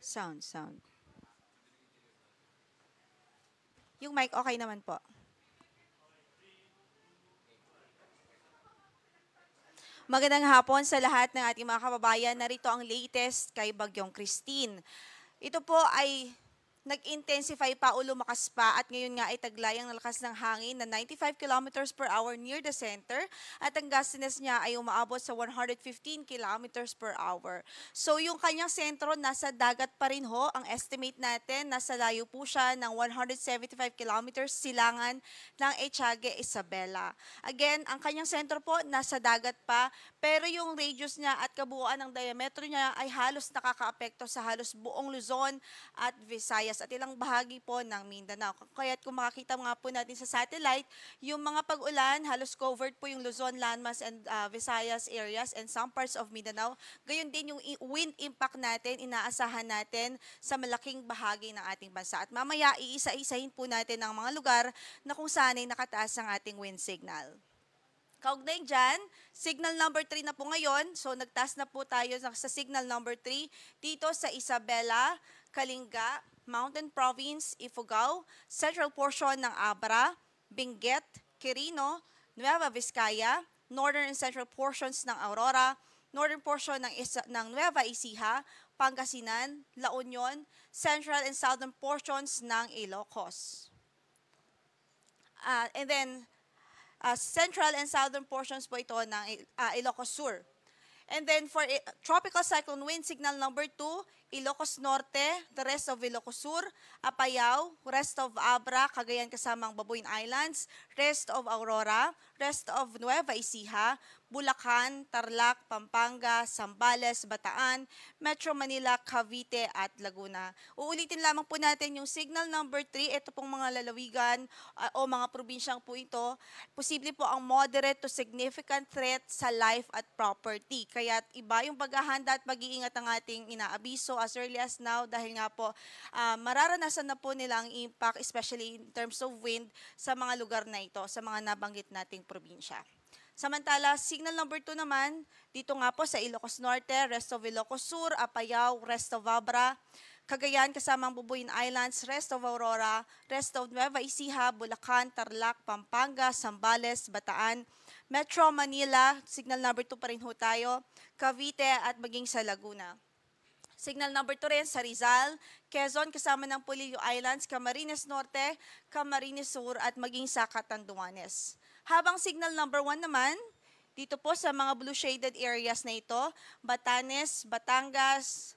Sound, sound. Yung mic okay naman po. Magandang hapon sa lahat ng ating mga kababayan. Narito ang latest kay Bagyong Christine. Ito po ay nag-intensify pa o lumakas pa at ngayon nga ay taglay ang lakas ng hangin na 95 kilometers per hour near the center at ang gustiness niya ay umaabot sa 115 kilometers per hour. So yung kanyang sentro nasa dagat pa rin ho. Ang estimate natin nasa layo po siya ng 175 kilometers silangan ng Echague Isabela. Again, ang kanyang sentro po nasa dagat pa pero yung radius niya at kabuuan ng diameter niya ay halos nakakaapekto sa halos buong Luzon at Visayas Visayas at ilang bahagi po ng Mindanao. Kaya't kung makakita mga po natin sa satellite, yung mga pag-ulan, halos covered po yung Luzon, Landmass, and uh, Visayas areas and some parts of Mindanao. Gayun din yung wind impact natin, inaasahan natin sa malaking bahagi ng ating bansa. At mamaya, iisa-isahin po natin ang mga lugar na kung saan ay nakataas ang ating wind signal. Kaugnay dyan, signal number 3 na po ngayon. So, nagtas na po tayo sa signal number 3 dito sa Isabela, Kalinga, Mountain Province, Ifugao, central portion ng Abra, Benguet, Quirino, Nueva Vizcaya, northern and central portions ng Aurora, northern portion ng, Isa, ng Nueva Ecija, Pangasinan, La Union, central and southern portions ng Ilocos. Uh, and then, uh, central and southern portions po ito ng uh, Ilocos Sur. And then for uh, tropical cyclone wind signal number 2 Ilocos Norte, the rest of Ilocos Sur, Apayao, rest of Abra, Cagayan kasamang Babuin Islands, rest of Aurora, rest of Nueva Ecija, Bulacan, Tarlac, Pampanga, Sambales, Bataan, Metro Manila, Cavite at Laguna. Uulitin lamang po natin yung signal number 3. Ito pong mga lalawigan uh, o mga probinsyang po ito. Posible po ang moderate to significant threat sa life at property. Kaya iba yung paghahanda at mag iingat ang ating inaabiso as early as now dahil nga po uh, mararanasan na po nila ang impact especially in terms of wind sa mga lugar na ito, sa mga nabanggit nating probinsya. Samantala, signal number 2 naman, dito nga po sa Ilocos Norte, rest of Ilocos Sur, Apayao, rest of Abra, Cagayan kasama ang Bubuin Islands, rest of Aurora, rest of Nueva Ecija, Bulacan, Tarlac, Pampanga, Sambales, Bataan, Metro Manila, signal number 2 pa rin ho tayo, Cavite at maging sa Laguna. Signal number 2 rin sa Rizal, Quezon kasama ng Polillo Islands, Camarines Norte, Camarines Sur at maging sa Catanduanes. Habang signal number 1 naman, dito po sa mga blue shaded areas na ito, Batanes, Batangas,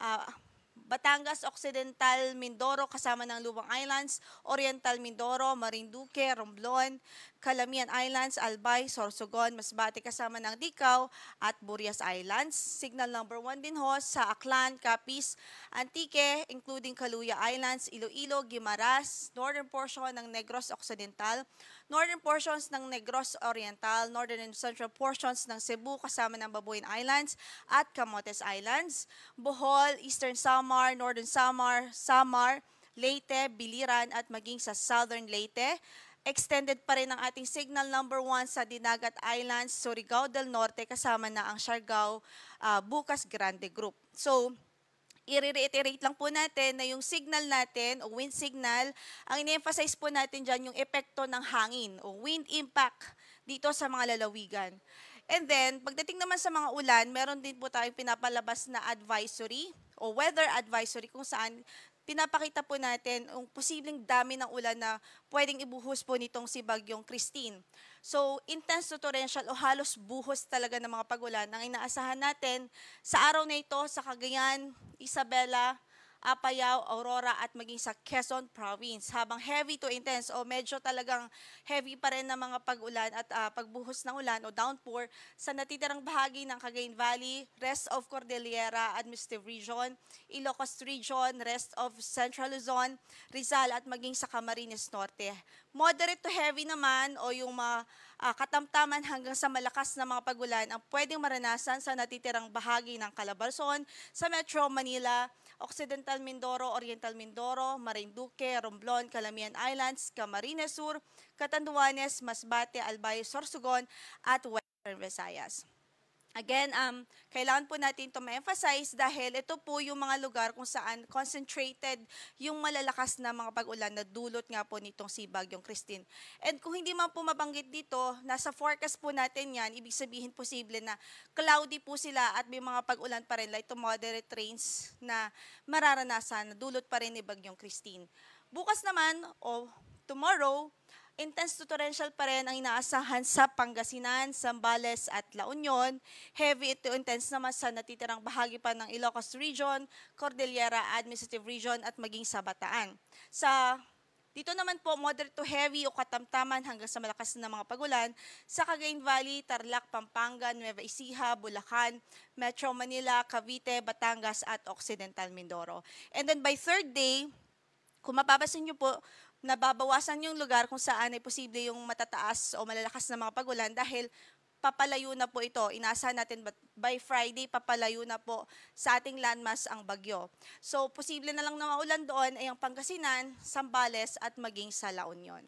uh, Batangas Occidental, Mindoro kasama ng Lubang Islands, Oriental Mindoro, Marinduque, Romblon, Calamian Islands, Albay, Sorsogon, Masbate kasama ng Dikaw at Burias Islands. Signal number 1 din ho sa Aklan, Capiz, Antique, including Caluya Islands, Iloilo, Guimaras, northern portion ng Negros Occidental, northern portions ng Negros Oriental, northern and central portions ng Cebu kasama ng Babuyan Islands at Camotes Islands, Bohol, Eastern Samar, Northern Samar, Samar, Leyte, Biliran at maging sa Southern Leyte, Extended pa rin ang ating signal number 1 sa Dinagat Islands, Surigao del Norte, kasama na ang Siargao, uh, Bukas Grande Group. So, i-reiterate lang po natin na yung signal natin o wind signal, ang in-emphasize po natin dyan yung epekto ng hangin o wind impact dito sa mga lalawigan. And then, pagdating naman sa mga ulan, meron din po tayong pinapalabas na advisory o weather advisory kung saan pinapakita po natin ang posibleng dami ng ulan na pwedeng ibuhos po nitong si Bagyong Christine. So, intense to torrential o halos buhos talaga ng mga pagulan ang inaasahan natin sa araw na ito sa Cagayan, Isabela, Apayao, Aurora at maging sa Quezon Province. Habang heavy to intense o medyo talagang heavy pa rin ng mga pag-ulan at uh, pagbuhos ng ulan o downpour sa natitirang bahagi ng Cagayan Valley, rest of Cordillera Administrative Region, Ilocos Region, rest of Central Luzon, Rizal at maging sa Camarines Norte. Moderate to heavy naman o yung mga uh, katamtaman hanggang sa malakas na mga pagulan ang pwedeng maranasan sa natitirang bahagi ng Calabarzon, sa Metro Manila, Occidental Mindoro, Oriental Mindoro, Marinduque, Romblon, Calamian Islands, Camarines Sur, Catanduanes, Masbate, Albay, Sorsogon at Western Visayas. Again, um, kailangan po natin to ma-emphasize dahil ito po yung mga lugar kung saan concentrated yung malalakas na mga pag-ulan na dulot nga po nitong si Bagyong Christine. And kung hindi man po mabanggit dito, nasa forecast po natin yan, ibig sabihin posible na cloudy po sila at may mga pag-ulan pa rin, like to moderate rains na mararanasan na dulot pa rin ni Bagyong Christine. Bukas naman, o oh, tomorrow, Intense to torrential pa rin ang inaasahan sa Pangasinan, Zambales at La Union. Heavy to intense naman sa natitirang bahagi pa ng Ilocos Region, Cordillera Administrative Region at maging sa Bataan. Sa dito naman po, moderate to heavy o katamtaman hanggang sa malakas na mga pagulan sa Cagayan Valley, Tarlac, Pampanga, Nueva Ecija, Bulacan, Metro Manila, Cavite, Batangas at Occidental Mindoro. And then by third day, kung mapapasin niyo po, nababawasan yung lugar kung saan ay posible yung matataas o malalakas na mga pagulan dahil papalayo na po ito. Inasa natin by Friday, papalayo na po sa ating landmass ang bagyo. So, posible na lang na maulan doon ay ang Pangasinan, Sambales at maging sa La Union.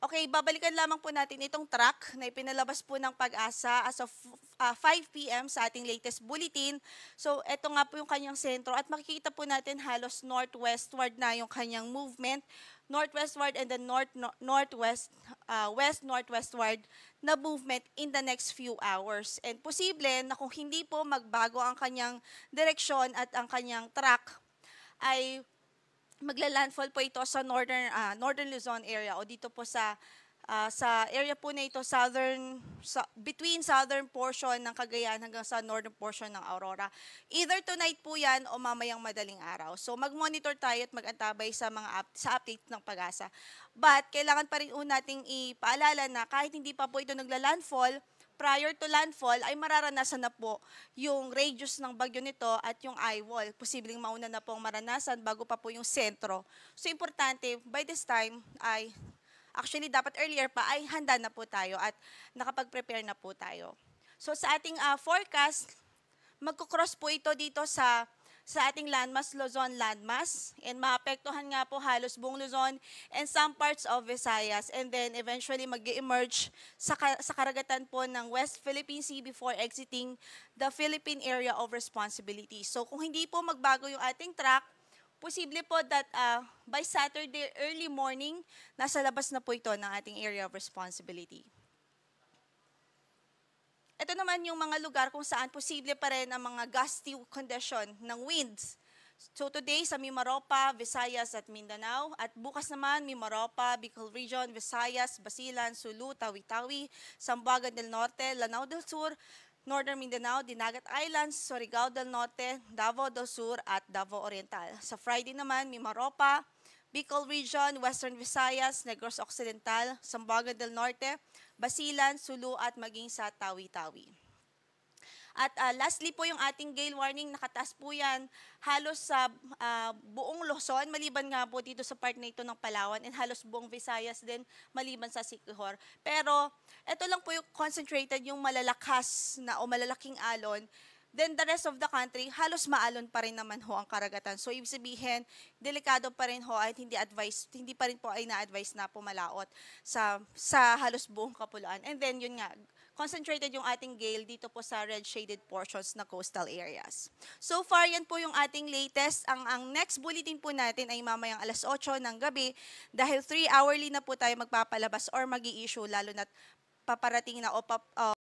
Okay, babalikan lamang po natin itong track na ipinalabas po ng pag-asa as of uh, 5 p.m. sa ating latest bulletin. So, ito nga po yung kanyang sentro at makikita po natin halos northwestward na yung kanyang movement. Northwestward and then north, no, northwest, uh, west northwestward na movement in the next few hours. And posible na kung hindi po magbago ang kanyang direksyon at ang kanyang track, ay magla-landfall po ito sa northern uh, northern Luzon area o dito po sa uh, sa area po na ito southern sa, between southern portion ng Cagayan hanggang sa northern portion ng Aurora. Either tonight po 'yan o mamayang madaling araw. So mag-monitor tayo at mag-antabay sa mga up, sa update ng PAGASA. But kailangan pa rin un nating ipaalala na kahit hindi pa po ito nagla-landfall, prior to landfall ay mararanasan na po yung radius ng bagyo nito at yung eye wall. Posibleng mauna na pong maranasan bago pa po yung sentro. So importante, by this time ay actually dapat earlier pa ay handa na po tayo at nakapag-prepare na po tayo. So sa ating uh, forecast, magkocross po ito dito sa sa ating landmass, Luzon landmass, and maapektuhan nga po halos buong Luzon and some parts of Visayas, and then eventually mag emerge sa, ka- sa karagatan po ng West Philippine Sea before exiting the Philippine Area of Responsibility. So kung hindi po magbago yung ating track, posible po that uh, by Saturday early morning, nasa labas na po ito ng ating area of responsibility. Ito naman yung mga lugar kung saan posible pa rin ang mga gusty condition ng winds. So today sa Mimaropa, Visayas at Mindanao at bukas naman Mimaropa, Bicol Region, Visayas, Basilan, Sulu, Tawi-Tawi, Sambuagan del Norte, Lanao del Sur, Northern Mindanao, Dinagat Islands, Surigao del Norte, Davao del Sur at Davao Oriental. Sa Friday naman Mimaropa, Bicol Region, Western Visayas, Negros Occidental, Sambuagan del Norte, Basilan, Sulu at maging sa Tawi-Tawi. At uh, lastly po yung ating gale warning, nakataas po yan halos sa uh, buong Luzon, maliban nga po dito sa part na ito ng Palawan, and halos buong Visayas din, maliban sa Sikihor. Pero ito lang po yung concentrated, yung malalakas na o malalaking alon then the rest of the country, halos maalon pa rin naman ho ang karagatan. So, ibig sabihin, delikado pa rin ho at hindi advice, hindi pa rin po ay na-advise na pumalaot sa, sa halos buong kapuluan. And then, yun nga, concentrated yung ating gale dito po sa red shaded portions na coastal areas. So far, yan po yung ating latest. Ang, ang next bulletin po natin ay mamayang alas 8 ng gabi dahil 3 hourly na po tayo magpapalabas or mag issue lalo na paparating na o pap, uh,